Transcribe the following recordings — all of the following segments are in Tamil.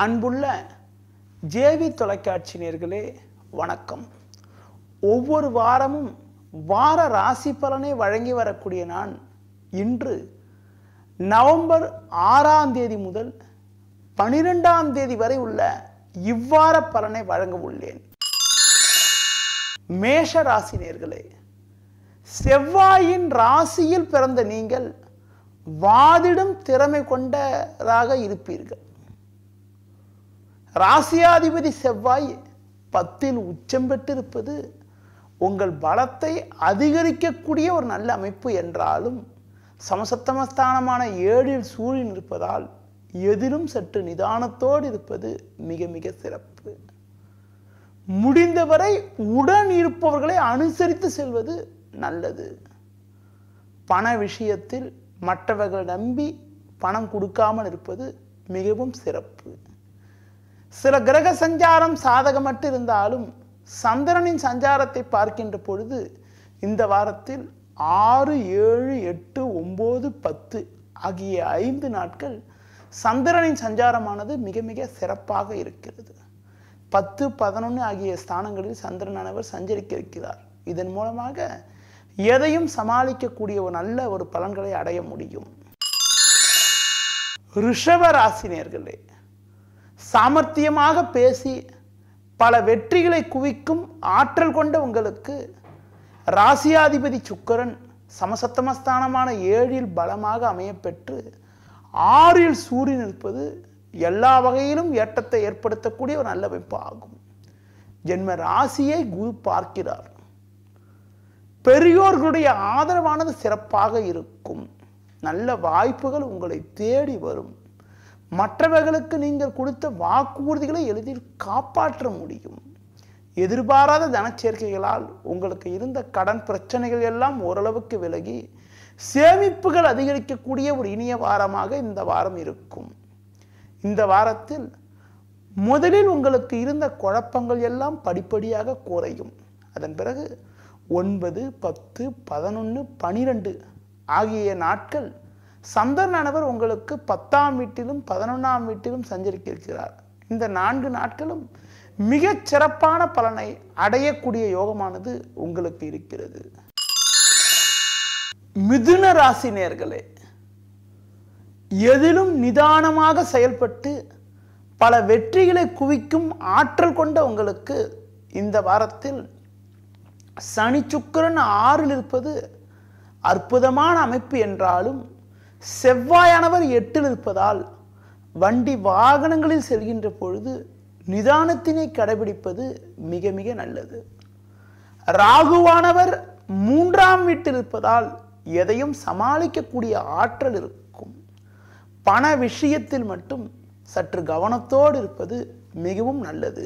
அன்புள்ள ஜேவி தொலைக்காட்சி நேர்களே வணக்கம் ஒவ்வொரு வாரமும் வார ராசி பலனை வழங்கி வரக்கூடிய நான் இன்று நவம்பர் ஆறாம் தேதி முதல் பனிரெண்டாம் தேதி வரை உள்ள இவ்வார பலனை வழங்க உள்ளேன் மேஷ ராசி நேர்களே செவ்வாயின் ராசியில் பிறந்த நீங்கள் வாதிடும் திறமை கொண்டதாக இருப்பீர்கள் ராசியாதிபதி செவ்வாய் பத்தில் உச்சம் பெற்றிருப்பது உங்கள் பலத்தை அதிகரிக்கக்கூடிய ஒரு நல்ல அமைப்பு என்றாலும் சமசத்தமஸ்தானமான ஏழில் சூரியன் இருப்பதால் எதிலும் சற்று நிதானத்தோடு இருப்பது மிக மிக சிறப்பு முடிந்தவரை உடன் இருப்பவர்களை அனுசரித்து செல்வது நல்லது பண விஷயத்தில் மற்றவர்கள் நம்பி பணம் கொடுக்காமல் இருப்பது மிகவும் சிறப்பு சில கிரக சஞ்சாரம் சாதகமட்டு இருந்தாலும் சந்திரனின் சஞ்சாரத்தை பார்க்கின்ற பொழுது இந்த வாரத்தில் ஆறு ஏழு எட்டு ஒம்பது பத்து ஆகிய ஐந்து நாட்கள் சந்திரனின் சஞ்சாரமானது மிக மிக சிறப்பாக இருக்கிறது பத்து பதினொன்று ஆகிய ஸ்தானங்களில் சந்திரனானவர் சஞ்சரிக்க இருக்கிறார் இதன் மூலமாக எதையும் சமாளிக்கக்கூடிய ஒரு நல்ல ஒரு பலன்களை அடைய முடியும் ரிஷப ராசினியர்களே சாமர்த்தியமாக பேசி பல வெற்றிகளை குவிக்கும் ஆற்றல் கொண்ட உங்களுக்கு ராசியாதிபதி சுக்கரன் சமசத்தமஸ்தானமான ஏழில் பலமாக அமையப்பெற்று ஆறில் சூரியன் இருப்பது எல்லா வகையிலும் ஏற்றத்தை ஏற்படுத்தக்கூடிய ஒரு நல்ல வைப்பு ஆகும் ஜென்ம ராசியை குரு பார்க்கிறார் பெரியோர்களுடைய ஆதரவானது சிறப்பாக இருக்கும் நல்ல வாய்ப்புகள் உங்களை தேடி வரும் மற்றவர்களுக்கு நீங்கள் கொடுத்த வாக்குறுதிகளை எளிதில் காப்பாற்ற முடியும் எதிர்பாராத தனச்சேர்க்கைகளால் உங்களுக்கு இருந்த கடன் பிரச்சனைகள் எல்லாம் ஓரளவுக்கு விலகி சேமிப்புகள் அதிகரிக்கக்கூடிய ஒரு இனிய வாரமாக இந்த வாரம் இருக்கும் இந்த வாரத்தில் முதலில் உங்களுக்கு இருந்த குழப்பங்கள் எல்லாம் படிப்படியாக குறையும் அதன் பிறகு ஒன்பது பத்து பதினொன்று பனிரெண்டு ஆகிய நாட்கள் சந்திரனானவர் உங்களுக்கு பத்தாம் வீட்டிலும் பதினொன்றாம் வீட்டிலும் சஞ்சரிக்க இருக்கிறார் இந்த நான்கு நாட்களும் மிக சிறப்பான பலனை அடையக்கூடிய யோகமானது உங்களுக்கு இருக்கிறது மிதுன ராசி நேர்களே எதிலும் நிதானமாக செயல்பட்டு பல வெற்றிகளை குவிக்கும் ஆற்றல் கொண்ட உங்களுக்கு இந்த வாரத்தில் சனி சுக்கரன் ஆறில் இருப்பது அற்புதமான அமைப்பு என்றாலும் செவ்வாயானவர் எட்டில் இருப்பதால் வண்டி வாகனங்களில் செல்கின்ற பொழுது நிதானத்தினை கடைபிடிப்பது மிக மிக நல்லது ராகுவானவர் மூன்றாம் வீட்டில் இருப்பதால் எதையும் சமாளிக்கக்கூடிய ஆற்றல் இருக்கும் பண விஷயத்தில் மட்டும் சற்று கவனத்தோடு இருப்பது மிகவும் நல்லது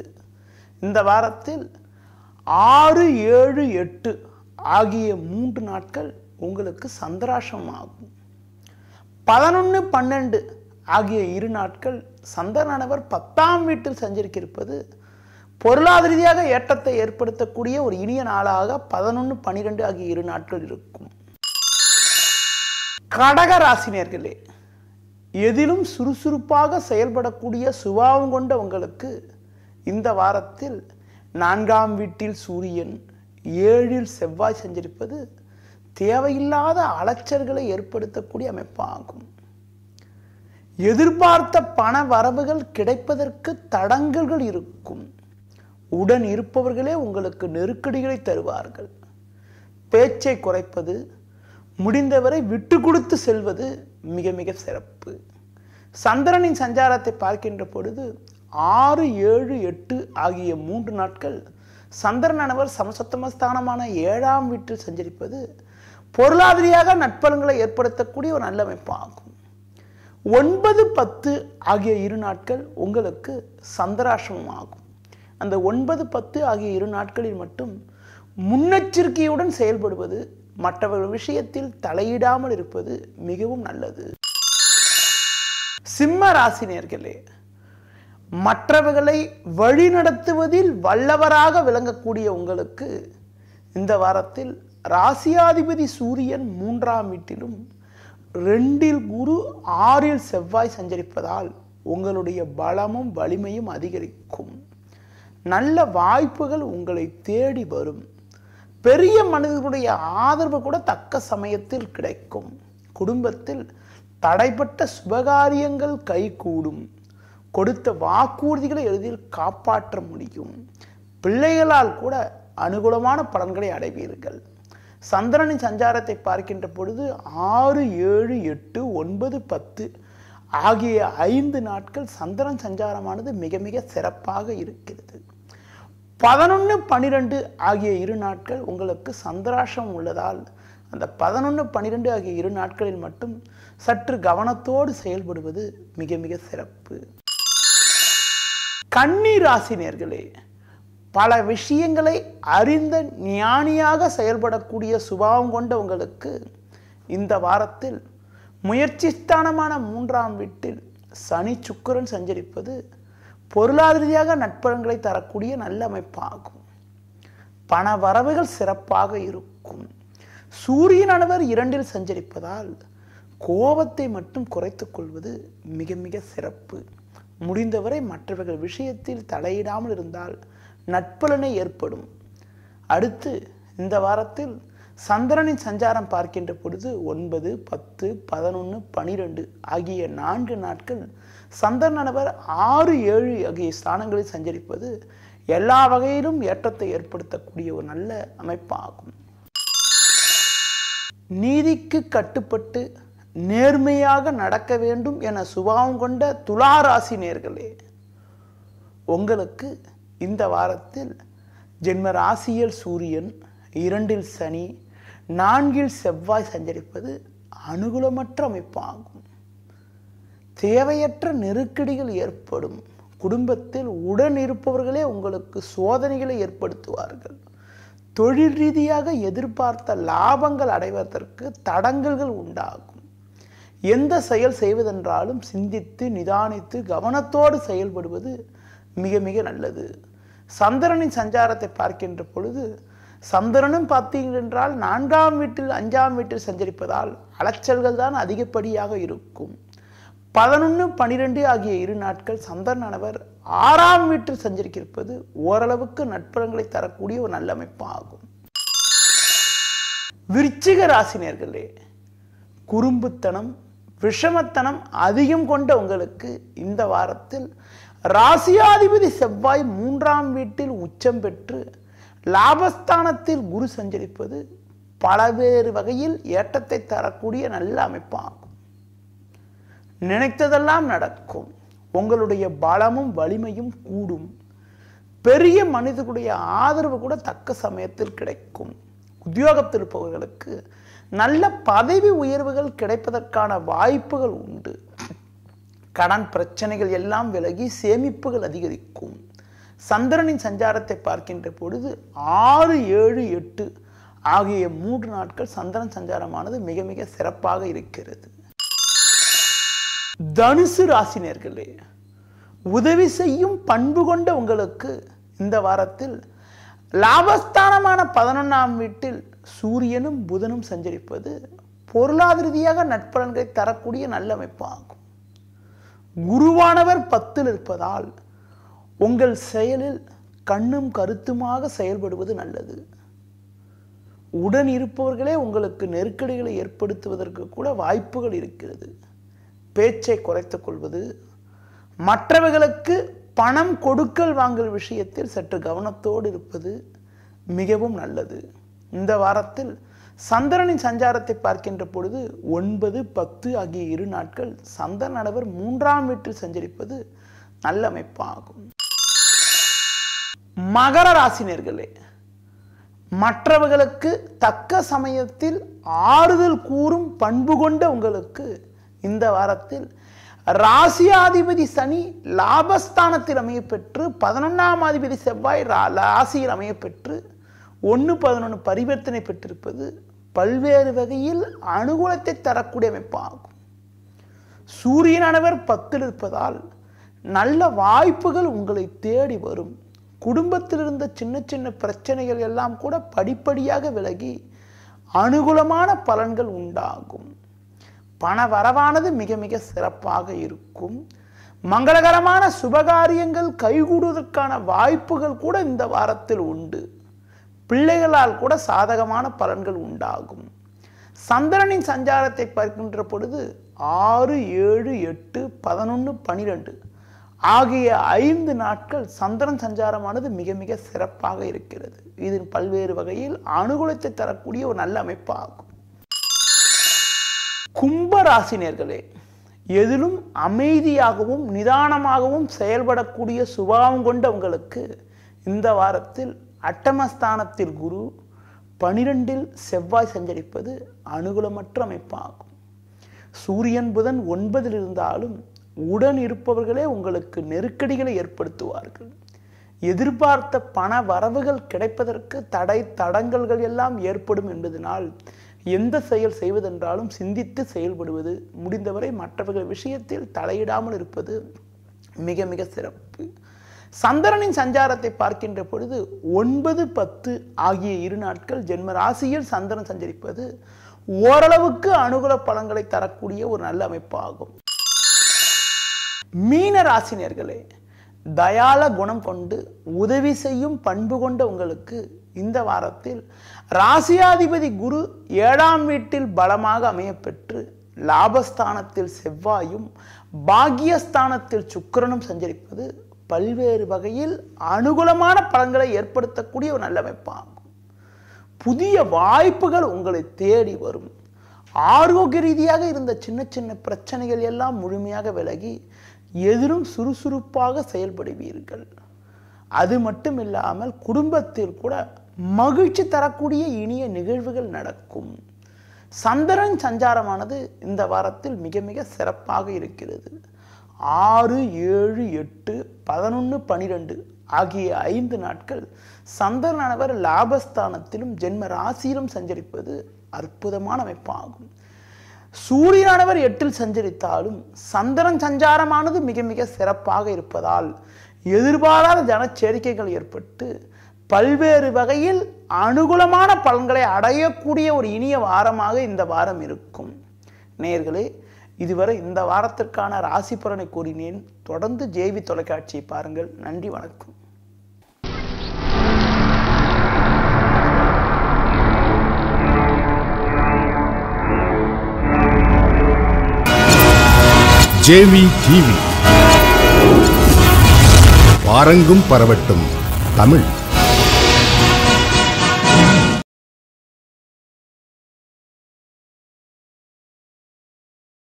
இந்த வாரத்தில் ஆறு ஏழு எட்டு ஆகிய மூன்று நாட்கள் உங்களுக்கு சந்திராசமாகும் பதினொன்று பன்னெண்டு ஆகிய இரு நாட்கள் சந்திரனானவர் பத்தாம் வீட்டில் சஞ்சரிக்கிருப்பது பொருளாதார ரீதியாக ஏற்றத்தை ஏற்படுத்தக்கூடிய ஒரு இனிய நாளாக பதினொன்று பனிரெண்டு ஆகிய இரு நாட்கள் இருக்கும் கடக ராசினியர்களே எதிலும் சுறுசுறுப்பாக செயல்படக்கூடிய சுபாவம் கொண்ட உங்களுக்கு இந்த வாரத்தில் நான்காம் வீட்டில் சூரியன் ஏழில் செவ்வாய் செஞ்சிருப்பது தேவையில்லாத அலைச்சர்களை ஏற்படுத்தக்கூடிய அமைப்பாகும் எதிர்பார்த்த பண வரவுகள் கிடைப்பதற்கு தடங்கல்கள் இருக்கும் உடன் இருப்பவர்களே உங்களுக்கு நெருக்கடிகளை தருவார்கள் பேச்சை குறைப்பது முடிந்தவரை விட்டு கொடுத்து செல்வது மிக மிக சிறப்பு சந்திரனின் சஞ்சாரத்தை பார்க்கின்ற பொழுது ஆறு ஏழு எட்டு ஆகிய மூன்று நாட்கள் சந்திரனவர் சமசத்தமஸ்தானமான ஏழாம் வீட்டில் சஞ்சரிப்பது பொருளாதாரியாக நட்பலங்களை ஏற்படுத்தக்கூடிய ஒரு நல்ல அமைப்பாகும் ஒன்பது பத்து ஆகிய இரு நாட்கள் உங்களுக்கு சந்தராசமும் ஆகும் அந்த ஒன்பது பத்து ஆகிய இரு நாட்களில் மட்டும் முன்னெச்சரிக்கையுடன் செயல்படுவது மற்றவர்கள் விஷயத்தில் தலையிடாமல் இருப்பது மிகவும் நல்லது சிம்ம ராசினியர்களே மற்றவர்களை வழிநடத்துவதில் வல்லவராக விளங்கக்கூடிய உங்களுக்கு இந்த வாரத்தில் ராசியாதிபதி சூரியன் மூன்றாம் வீட்டிலும் ரெண்டில் குரு ஆறில் செவ்வாய் சஞ்சரிப்பதால் உங்களுடைய பலமும் வலிமையும் அதிகரிக்கும் நல்ல வாய்ப்புகள் உங்களை தேடி வரும் பெரிய மனிதர்களுடைய ஆதரவு கூட தக்க சமயத்தில் கிடைக்கும் குடும்பத்தில் தடைப்பட்ட சுபகாரியங்கள் கைகூடும் கொடுத்த வாக்குறுதிகளை எளிதில் காப்பாற்ற முடியும் பிள்ளைகளால் கூட அனுகூலமான பலன்களை அடைவீர்கள் சந்திரனின் சஞ்சாரத்தை பார்க்கின்ற பொழுது ஆறு ஏழு எட்டு ஒன்பது பத்து ஆகிய ஐந்து நாட்கள் சந்திரன் சஞ்சாரமானது மிக மிக சிறப்பாக இருக்கிறது பதினொன்று பனிரெண்டு ஆகிய இரு நாட்கள் உங்களுக்கு சந்திராஷம் உள்ளதால் அந்த பதினொன்று பன்னிரெண்டு ஆகிய இரு நாட்களில் மட்டும் சற்று கவனத்தோடு செயல்படுவது மிக மிக சிறப்பு கன்னி ராசினியர்களே பல விஷயங்களை அறிந்த ஞானியாக செயல்படக்கூடிய சுபாவம் கொண்டவங்களுக்கு இந்த வாரத்தில் முயற்சி ஸ்தானமான மூன்றாம் வீட்டில் சனி சுக்கரன் சஞ்சரிப்பது பொருளாதார ரீதியாக நட்பலன்களை தரக்கூடிய நல்ல அமைப்பாகும் பண வரவுகள் சிறப்பாக இருக்கும் சூரியன் சூரியனானவர் இரண்டில் சஞ்சரிப்பதால் கோபத்தை மட்டும் குறைத்துக் கொள்வது மிக மிக சிறப்பு முடிந்தவரை மற்றவர்கள் விஷயத்தில் தலையிடாமல் இருந்தால் நட்பலனை ஏற்படும் அடுத்து இந்த வாரத்தில் சந்திரனின் சஞ்சாரம் பார்க்கின்ற பொழுது ஒன்பது பத்து பதினொன்று பனிரெண்டு ஆகிய நான்கு நாட்கள் சந்திரனவர் ஆறு ஏழு ஆகிய ஸ்தானங்களில் சஞ்சரிப்பது எல்லா வகையிலும் ஏற்றத்தை ஏற்படுத்தக்கூடிய ஒரு நல்ல அமைப்பாகும் நீதிக்கு கட்டுப்பட்டு நேர்மையாக நடக்க வேண்டும் என சுபாவம் கொண்ட துளாராசி நேர்களே உங்களுக்கு இந்த வாரத்தில் ஜென்ம ராசியில் சூரியன் இரண்டில் சனி நான்கில் செவ்வாய் சஞ்சரிப்பது அனுகூலமற்ற அமைப்பாகும் தேவையற்ற நெருக்கடிகள் ஏற்படும் குடும்பத்தில் உடன் இருப்பவர்களே உங்களுக்கு சோதனைகளை ஏற்படுத்துவார்கள் தொழில் ரீதியாக எதிர்பார்த்த லாபங்கள் அடைவதற்கு தடங்கல்கள் உண்டாகும் எந்த செயல் செய்வதென்றாலும் சிந்தித்து நிதானித்து கவனத்தோடு செயல்படுவது மிக மிக நல்லது சந்திரனின் சஞ்சாரத்தை பார்க்கின்ற பொழுது சந்திரனும் பார்த்தீங்கன்றால் நான்காம் வீட்டில் அஞ்சாம் வீட்டில் சஞ்சரிப்பதால் அலைச்சல்கள் தான் அதிகப்படியாக இருக்கும் பதினொன்று பனிரெண்டு ஆகிய இரு நாட்கள் சந்திரனானவர் ஆறாம் வீட்டில் சஞ்சரிக்கிருப்பது ஓரளவுக்கு நட்புறங்களை தரக்கூடிய ஒரு நல்ல அமைப்பாகும் விருச்சிக ராசினியர்களே குறும்புத்தனம் விஷமத்தனம் அதிகம் கொண்ட உங்களுக்கு இந்த வாரத்தில் ராசியாதிபதி செவ்வாய் மூன்றாம் வீட்டில் உச்சம் பெற்று லாபஸ்தானத்தில் குரு சஞ்சரிப்பது பலவேறு வகையில் ஏற்றத்தை தரக்கூடிய நல்ல அமைப்பாகும் நினைத்ததெல்லாம் நடக்கும் உங்களுடைய பலமும் வலிமையும் கூடும் பெரிய மனிதர்களுடைய ஆதரவு கூட தக்க சமயத்தில் கிடைக்கும் உத்தியோகத்தில் இருப்பவர்களுக்கு நல்ல பதவி உயர்வுகள் கிடைப்பதற்கான வாய்ப்புகள் உண்டு கடன் பிரச்சனைகள் எல்லாம் விலகி சேமிப்புகள் அதிகரிக்கும் சந்திரனின் சஞ்சாரத்தை பார்க்கின்ற பொழுது ஆறு ஏழு எட்டு ஆகிய மூன்று நாட்கள் சந்திரன் சஞ்சாரமானது மிக மிக சிறப்பாக இருக்கிறது தனுசு ராசினியர்களே உதவி செய்யும் பண்பு கொண்ட உங்களுக்கு இந்த வாரத்தில் லாபஸ்தானமான பதினொன்றாம் வீட்டில் சூரியனும் புதனும் சஞ்சரிப்பது பொருளாதாரதியாக நட்பலன்களை தரக்கூடிய நல்ல அமைப்பு ஆகும் குருவானவர் பத்தில் இருப்பதால் உங்கள் செயலில் கண்ணும் கருத்துமாக செயல்படுவது நல்லது உடன் இருப்பவர்களே உங்களுக்கு நெருக்கடிகளை ஏற்படுத்துவதற்கு கூட வாய்ப்புகள் இருக்கிறது பேச்சை குறைத்துக் கொள்வது மற்றவர்களுக்கு பணம் கொடுக்கல் வாங்கல் விஷயத்தில் சற்று கவனத்தோடு இருப்பது மிகவும் நல்லது இந்த வாரத்தில் சந்திரனின் சஞ்சாரத்தை பார்க்கின்ற பொழுது ஒன்பது பத்து ஆகிய இரு நாட்கள் சந்திரன் அளவர் மூன்றாம் வீட்டில் சஞ்சரிப்பது நல்ல அமைப்பாகும் மகர ராசினியர்களே மற்றவர்களுக்கு தக்க சமயத்தில் ஆறுதல் கூறும் பண்பு கொண்ட உங்களுக்கு இந்த வாரத்தில் ராசியாதிபதி சனி லாபஸ்தானத்தில் அமையப்பெற்று பதினொன்றாம் அதிபதி செவ்வாய் ராசியில் அமையப்பெற்று ஒன்று பதினொன்று பரிவர்த்தனை பெற்றிருப்பது பல்வேறு வகையில் அனுகூலத்தை தரக்கூடிய அமைப்பாகும் சூரியனானவர் பத்தில் இருப்பதால் நல்ல வாய்ப்புகள் உங்களை தேடி வரும் குடும்பத்தில் இருந்த சின்ன சின்ன பிரச்சனைகள் எல்லாம் கூட படிப்படியாக விலகி அனுகூலமான பலன்கள் உண்டாகும் பண வரவானது மிக மிக சிறப்பாக இருக்கும் மங்களகரமான சுபகாரியங்கள் கைகூடுவதற்கான வாய்ப்புகள் கூட இந்த வாரத்தில் உண்டு பிள்ளைகளால் கூட சாதகமான பலன்கள் உண்டாகும் சந்திரனின் சஞ்சாரத்தை பார்க்கின்ற பொழுது ஆறு ஏழு எட்டு பதினொன்று பனிரெண்டு ஆகிய ஐந்து நாட்கள் சந்திரன் சஞ்சாரமானது மிக மிக சிறப்பாக இருக்கிறது இது பல்வேறு வகையில் அனுகூலத்தை தரக்கூடிய ஒரு நல்ல அமைப்பு ஆகும் கும்பராசினியர்களே எதிலும் அமைதியாகவும் நிதானமாகவும் செயல்படக்கூடிய சுபாவம் கொண்டவங்களுக்கு இந்த வாரத்தில் அட்டமஸ்தானத்தில் குரு பனிரெண்டில் செவ்வாய் சஞ்சரிப்பது அனுகூலமற்ற அமைப்பாகும் சூரியன் புதன் ஒன்பதில் இருந்தாலும் உடன் இருப்பவர்களே உங்களுக்கு நெருக்கடிகளை ஏற்படுத்துவார்கள் எதிர்பார்த்த பண வரவுகள் கிடைப்பதற்கு தடை தடங்கல்கள் எல்லாம் ஏற்படும் என்பதனால் எந்த செயல் செய்வதென்றாலும் சிந்தித்து செயல்படுவது முடிந்தவரை மற்றவர்கள் விஷயத்தில் தலையிடாமல் இருப்பது மிக மிக சிறப்பு சந்திரனின் சஞ்சாரத்தை பார்க்கின்ற பொழுது ஒன்பது பத்து ஆகிய இரு நாட்கள் ஜென்ம ராசியில் சந்திரன் சஞ்சரிப்பது ஓரளவுக்கு அனுகூல பலன்களை தரக்கூடிய ஒரு நல்ல அமைப்பு ஆகும் மீன ராசினியர்களே தயால குணம் கொண்டு உதவி செய்யும் பண்பு கொண்ட உங்களுக்கு இந்த வாரத்தில் ராசியாதிபதி குரு ஏழாம் வீட்டில் பலமாக அமையப்பெற்று லாபஸ்தானத்தில் செவ்வாயும் பாகியஸ்தானத்தில் சுக்கரனும் சஞ்சரிப்பது பல்வேறு வகையில் அனுகூலமான பலன்களை ஏற்படுத்தக்கூடிய ஒரு நல்ல அமைப்பாகும் புதிய வாய்ப்புகள் உங்களை தேடி வரும் ஆரோக்கிய ரீதியாக இருந்த சின்ன சின்ன பிரச்சனைகள் எல்லாம் முழுமையாக விலகி எதிரும் சுறுசுறுப்பாக செயல்படுவீர்கள் அது மட்டும் இல்லாமல் குடும்பத்தில் கூட மகிழ்ச்சி தரக்கூடிய இனிய நிகழ்வுகள் நடக்கும் சந்திரன் சஞ்சாரமானது இந்த வாரத்தில் மிக மிக சிறப்பாக இருக்கிறது ஆறு ஏழு எட்டு பதினொன்று பனிரெண்டு ஆகிய ஐந்து நாட்கள் சந்திரனவர் லாபஸ்தானத்திலும் ஜென்ம ராசியிலும் சஞ்சரிப்பது அற்புதமான அமைப்பாகும் சூரியனவர் எட்டில் சஞ்சரித்தாலும் சந்திரன் சஞ்சாரமானது மிக மிக சிறப்பாக இருப்பதால் எதிர்பாராத ஜன ஏற்பட்டு பல்வேறு வகையில் அனுகூலமான பலன்களை அடையக்கூடிய ஒரு இனிய வாரமாக இந்த வாரம் இருக்கும் நேர்களே இதுவரை இந்த வாரத்திற்கான ராசி பலனை கூறினேன் தொடர்ந்து ஜேவி தொலைக்காட்சியை பாருங்கள் நன்றி வணக்கம் ஜேவி டிவி பாரங்கும் பரவட்டும் தமிழ்